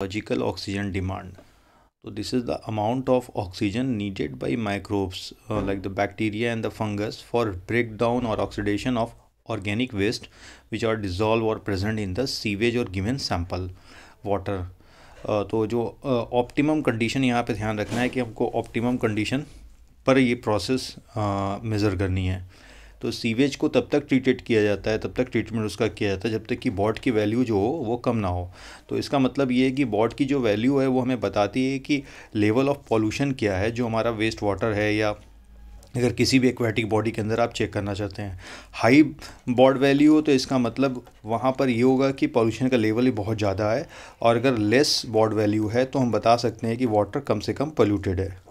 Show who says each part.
Speaker 1: biological oxygen demand so this is the amount of oxygen needed by microbes uh, like the bacteria and the fungus for breakdown or oxidation of organic waste which are dissolved or present in the sewage or given sample water uh, तो जो optimum condition यहाँ पे ध्यान रखना है कि हमको optimum condition पर ये प्रोसेस मेज़र करनी है तो सीवेज को तब तक ट्रीटेड किया जाता है तब तक ट्रीटमेंट उसका किया जाता है जब तक कि बॉट की वैल्यू जो हो वो कम ना हो तो इसका मतलब ये है कि बॉट की जो वैल्यू है वो हमें बताती है कि लेवल ऑफ पॉल्यूशन क्या है जो हमारा वेस्ट वाटर है या अगर किसी भी एक्वेटिक बॉडी के अंदर आप चेक करना चाहते हैं हाई बॉड वैल्यू हो तो इसका मतलब वहाँ पर ये होगा कि पॉल्यूशन का लेवल ही बहुत ज़्यादा है और अगर लेस बॉड वैल्यू है तो हम बता सकते हैं कि वाटर कम से कम पोल्यूटेड है